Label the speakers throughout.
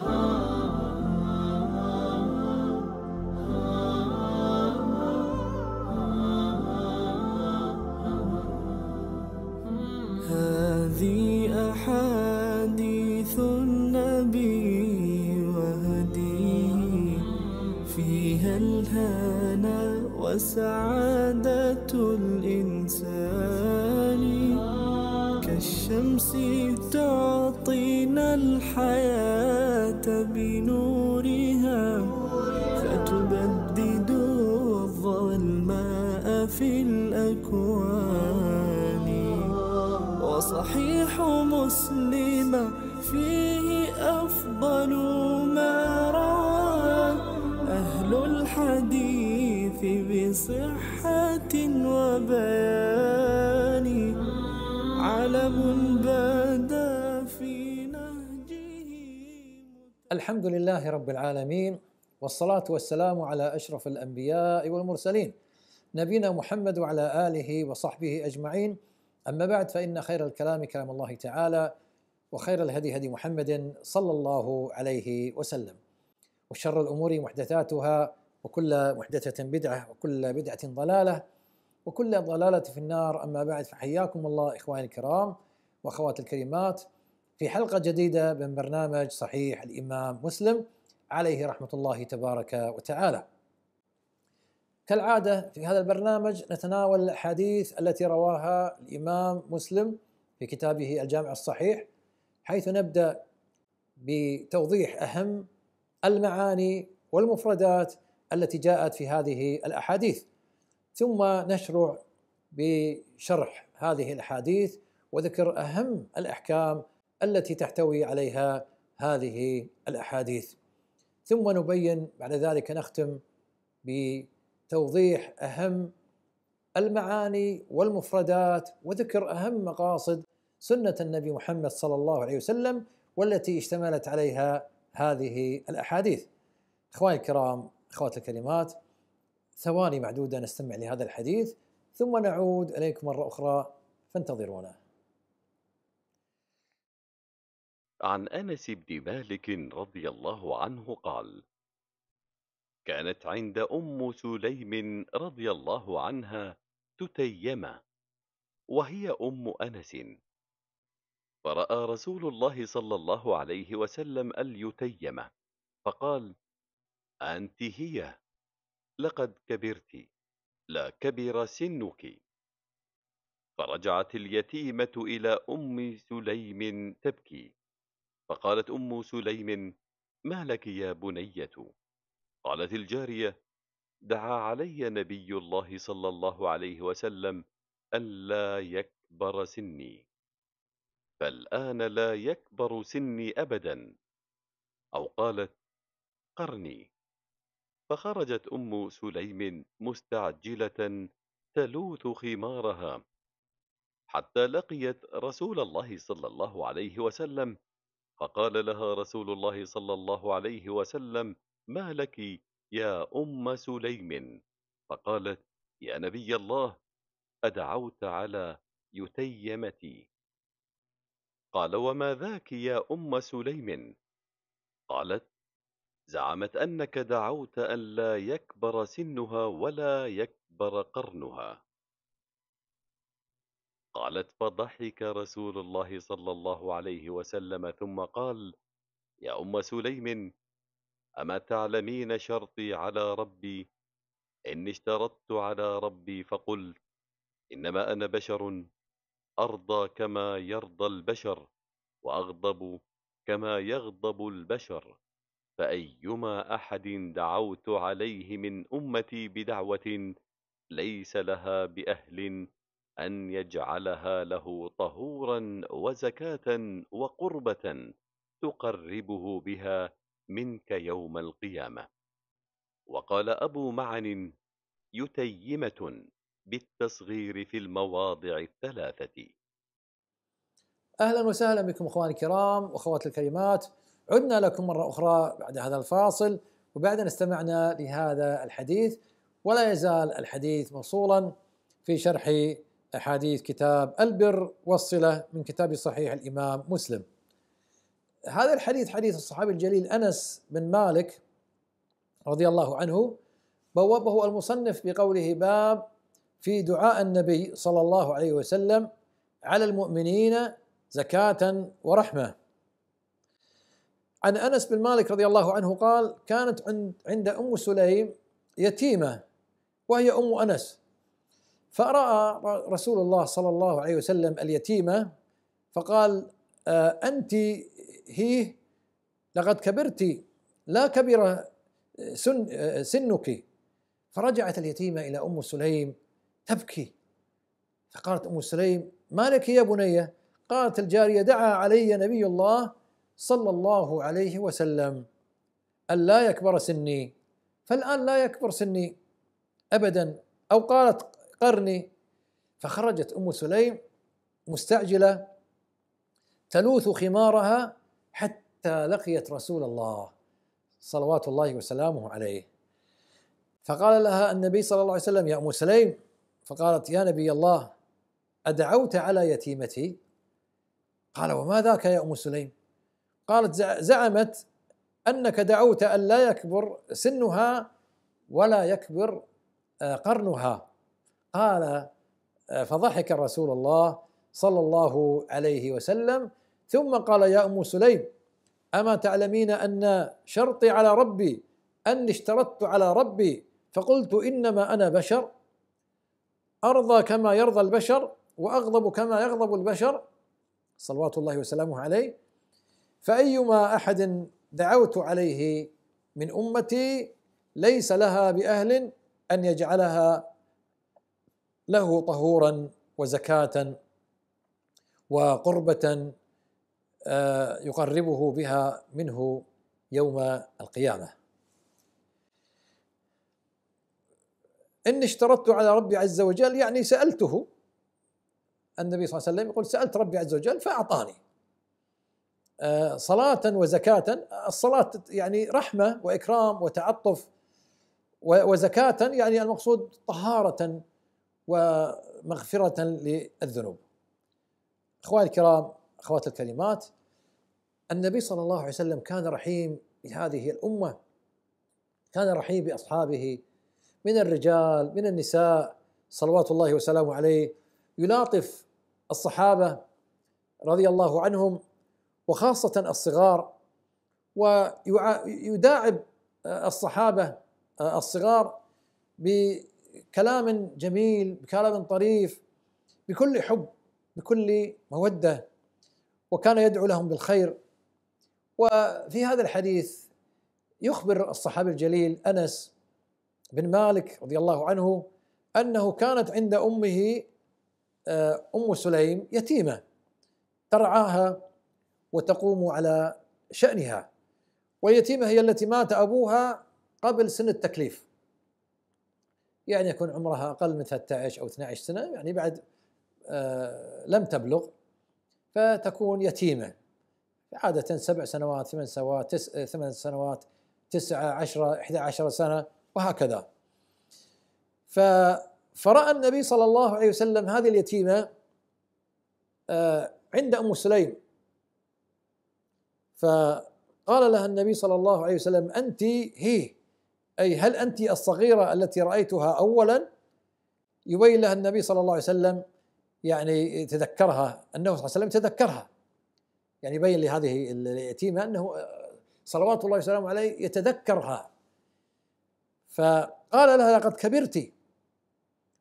Speaker 1: Huh. شمسي تعطينا الحياة بنورها فتبدد الظلماء في الأكوان وصحيح مسلم فيه أفضل ما روى أهل الحديث بصحة وبيان
Speaker 2: علم بدا في نهجه الحمد لله رب العالمين والصلاة والسلام على أشرف الأنبياء والمرسلين نبينا محمد وعلى آله وصحبه أجمعين أما بعد فإن خير الكلام كلام الله تعالى وخير الهدي هدي محمد صلى الله عليه وسلم وشر الأمور محدثاتها وكل محدثة بدعة وكل بدعة ضلالة وكل ضلالة في النار أما بعد فحياكم الله إخواني الكرام وأخواتي الكريمات في حلقة جديدة من برنامج صحيح الإمام مسلم عليه رحمة الله تبارك وتعالى كالعادة في هذا البرنامج نتناول الأحاديث التي رواها الإمام مسلم في كتابه الجامع الصحيح حيث نبدأ بتوضيح أهم المعاني والمفردات التي جاءت في هذه الأحاديث ثم نشرع بشرح هذه الاحاديث وذكر اهم الاحكام التي تحتوي عليها هذه الاحاديث ثم نبين بعد ذلك نختم بتوضيح اهم المعاني والمفردات وذكر اهم مقاصد سنه النبي محمد صلى الله عليه وسلم والتي اشتملت عليها هذه الاحاديث. اخواني الكرام، اخواتي الكلمات، ثواني معدودة نستمع لهذا الحديث ثم نعود إليكم مرة أخرى فانتظرونا
Speaker 3: عن أنس بن مالك رضي الله عنه قال كانت عند أم سليم رضي الله عنها تتيمة وهي أم أنس فرأى رسول الله صلى الله عليه وسلم اليتيمة فقال أنت هي لقد كبرت لا كبر سنك فرجعت اليتيمة إلى أم سليم تبكي فقالت أم سليم ما لك يا بنية قالت الجارية دعا علي نبي الله صلى الله عليه وسلم ألا يكبر سني فالآن لا يكبر سني أبدا أو قالت قرني فخرجت أم سليم مستعجلة تلوث خمارها حتى لقيت رسول الله صلى الله عليه وسلم فقال لها رسول الله صلى الله عليه وسلم ما لك يا أم سليم فقالت يا نبي الله أدعوت على يتيمتي قال وما ذاك يا أم سليم قالت زعمت أنك دعوت أن لا يكبر سنها ولا يكبر قرنها قالت فضحك رسول الله صلى الله عليه وسلم ثم قال يا أم سليم أما تعلمين شرطي على ربي إني اشترطت على ربي فقلت إنما أنا بشر أرضى كما يرضى البشر وأغضب كما يغضب البشر فأيما أحد دعوت عليه من أمتي بدعوة ليس لها بأهل أن يجعلها له طهورا وزكاة وقربة تقربه بها منك يوم القيامة وقال أبو معن يتيمة بالتصغير في المواضع الثلاثة
Speaker 2: أهلا وسهلا بكم أخواني الكرام وأخواتي الكريمات عدنا لكم مرة أخرى بعد هذا الفاصل وبعد أن استمعنا لهذا الحديث ولا يزال الحديث موصولا في شرح أحاديث كتاب البر والصلة من كتاب صحيح الإمام مسلم هذا الحديث حديث الصحابي الجليل أنس بن مالك رضي الله عنه بوبه المصنف بقوله باب في دعاء النبي صلى الله عليه وسلم على المؤمنين زكاة ورحمة عن انس بن مالك رضي الله عنه قال كانت عند عند ام سليم يتيمه وهي ام انس فراى رسول الله صلى الله عليه وسلم اليتيمه فقال آه، انت هي لقد كبرت لا كبر آه، سن آه، سنك فرجعت اليتيمه الى ام سليم تبكي فقالت ام سليم ما لك يا بنيه قالت الجاريه دعا علي نبي الله صلى الله عليه وسلم أن لا يكبر سني فالآن لا يكبر سني أبدا أو قالت قرني فخرجت أم سليم مستعجلة تلوث خمارها حتى لقيت رسول الله صلوات الله وسلامه عليه فقال لها النبي صلى الله عليه وسلم يا أم سليم فقالت يا نبي الله أدعوت على يتيمتي قال وما ذاك يا أم سليم قالت زعمت انك دعوت ان لا يكبر سنها ولا يكبر آه، قرنها قال آه، فضحك رسول الله صلى الله عليه وسلم ثم قال يا ام سليم اما تعلمين ان شرطي على ربي اني اشترطت على ربي فقلت انما انا بشر ارضى كما يرضى البشر واغضب كما يغضب البشر صلوات الله وسلامه عليه فأيما أحد دعوت عليه من أمتي ليس لها بأهل أن يجعلها له طهورا وزكاة وقربة آه، يقربه بها منه يوم القيامة إني اشترطت على ربي عز وجل يعني سألته النبي صلى الله عليه وسلم يقول سألت ربي عز وجل فأعطاني آه، صلاة وزكاة الصلاة يعني رحمة وإكرام وتعطف وزكاة يعني المقصود طهارة ومغفرة للذنوب أخواني الكرام أخواتي الكريمات النبي صلى الله عليه وسلم كان رحيم بهذه الأمة كان رحيم بأصحابه من الرجال من النساء صلوات الله وسلامه عليه يلاطف الصحابة رضي الله عنهم وخاصة الصغار ويداعب الصحابة الصغار بكلام جميل بكلام طريف بكل حب بكل مودة وكان يدعو لهم بالخير وفي هذا الحديث يخبر الصحابي الجليل أنس بن مالك رضي الله عنه أنه كانت عند أمه آه، أم سليم يتيمة ترعاها وتقوم على شأنها واليتيمة هي التي مات أبوها قبل سن التكليف يعني يكون عمرها أقل من 13 أو 12 سنة يعني بعد آه لم تبلغ فتكون يتيمة عادة سبع سنوات ثمان سنوات تس آه، ثمان سنوات تسعة عشرة إحدى عشرة سنة وهكذا فرأى النبي صلى الله عليه وسلم هذه اليتيمة آه، عند أم سليم فقال لها النبي صلى الله عليه وسلم أنت هي أي هل أنت الصغيرة التي رأيتها أولا يبين لها النبي صلى الله عليه وسلم يعني تذكرها أنه صلى الله عليه وسلم تذكرها يعني يبين لهذه اليتيمة أنه صلوات الله وسلامه عليه يتذكرها فقال لها لقد كبرت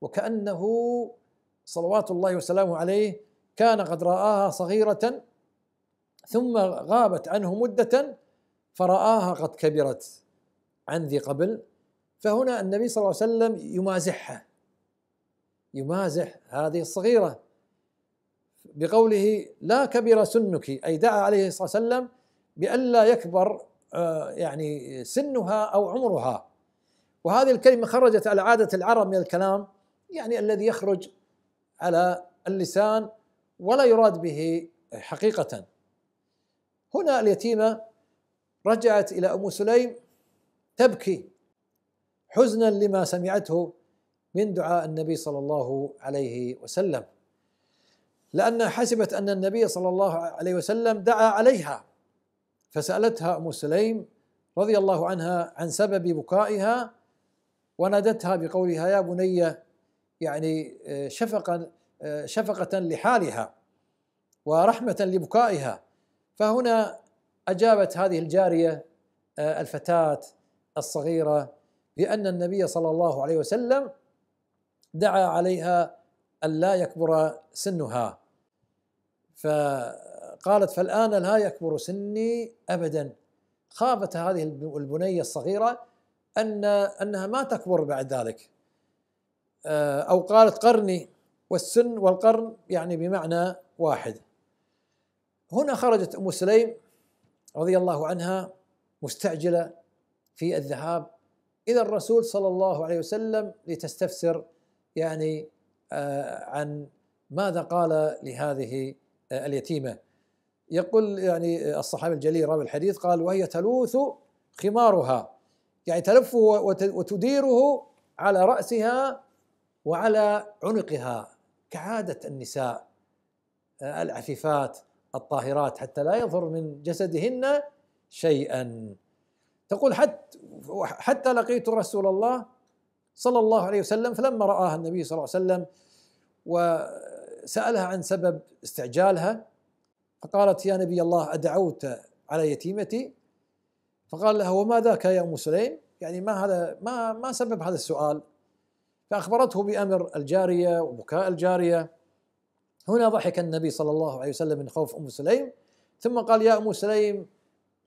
Speaker 2: وكأنه صلوات الله وسلامه عليه كان قد رآها صغيرة ثم غابت عنه مدة فرآها قد كبرت عن ذي قبل فهنا النبي صلى الله عليه وسلم يمازحها يمازح هذه الصغيرة بقوله لا كبر سنك أي دعا عليه صلى الله عليه وسلم بألا يكبر آه، يعني سنها أو عمرها وهذه الكلمة خرجت على عادة العرب من الكلام يعني الذي يخرج على اللسان ولا يراد به حقيقة هنا اليتيمة رجعت إلى أم سليم تبكي حزنا لما سمعته من دعاء النبي صلى الله عليه وسلم لأنها حسبت أن النبي صلى الله عليه وسلم دعا عليها فسألتها أم سليم رضي الله عنها عن سبب بكائها ونادتها بقولها يا بني يعني آه، شفقة آه، شفقة لحالها ورحمة لبكائها فهنا اجابت هذه الجاريه آه، الفتاه الصغيره بان النبي صلى الله عليه وسلم دعا عليها ألا يكبر سنها فقالت فالآن لا يكبر سني أبدا خافت هذه البنية الصغيرة أن أنها ما تكبر بعد ذلك آه، أو قالت قرني والسن والقرن يعني بمعنى واحد هنا خرجت أم سليم رضي الله عنها مستعجلة في الذهاب إلى الرسول صلى الله عليه وسلم لتستفسر يعني آه، عن ماذا قال لهذه آه، اليتيمة يقول يعني آه، الصحابي الجليل راوي الحديث قال وهي تلوث خمارها يعني تلفه وتديره على رأسها وعلى عنقها كعادة النساء العفيفات الطاهرات حتى لا يظهر من جسدهن شيئا تقول حتى حتى لقيت رسول الله صلى الله عليه وسلم فلما رآها النبي صلى الله عليه وسلم وسألها عن سبب استعجالها فقالت يا نبي الله أدعوت على يتيمتي فقال لها وما ذاك يا ام سليم؟ يعني ما هذا ما ما سبب هذا السؤال؟ فاخبرته بامر الجاريه وبكاء الجاريه هنا ضحك النبي صلى الله عليه وسلم من خوف ام سليم ثم قال يا ام سليم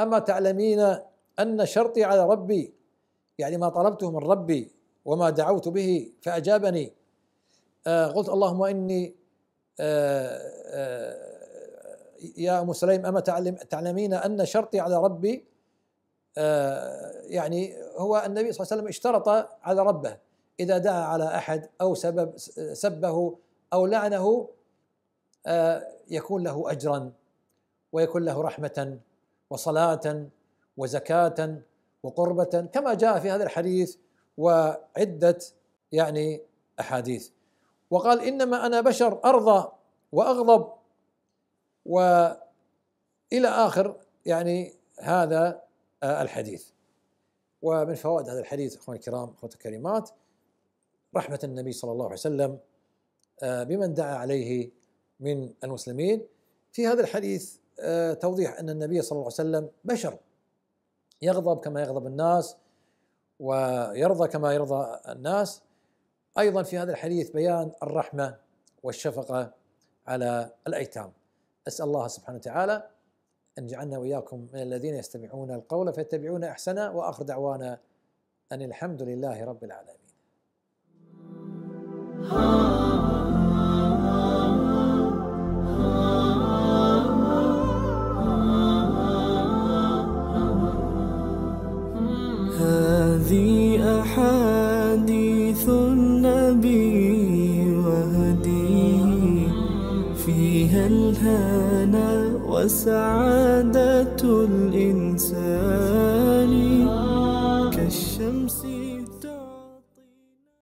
Speaker 2: اما تعلمين ان شرطي على ربي يعني ما طلبته من ربي وما دعوت به فاجابني آه قلت اللهم اني آه آه يا ام سليم اما تعلم تعلمين ان شرطي على ربي آه، يعني هو النبي صلى الله عليه وسلم اشترط على ربه اذا دعا على احد او سبب سبه او لعنه يكون له اجرا ويكون له رحمه وصلاه وزكاه وقربه كما جاء في هذا الحديث وعده يعني احاديث وقال انما انا بشر ارضى واغضب والى اخر يعني هذا آه، الحديث ومن فوائد هذا الحديث اخواني الكرام اخوتي الكريمات رحمه النبي صلى الله عليه وسلم آه، بمن دعا عليه من المسلمين في هذا الحديث آه، توضيح أن النبي صلى الله عليه وسلم بشر يغضب كما يغضب الناس ويرضى كما يرضى الناس أيضا في هذا الحديث بيان الرحمة والشفقة على الأيتام أسأل الله سبحانه وتعالى أن جعلنا وإياكم من الذين يستمعون القول فيتبعون أحسنه وآخر دعوانا أن الحمد لله رب العالمين.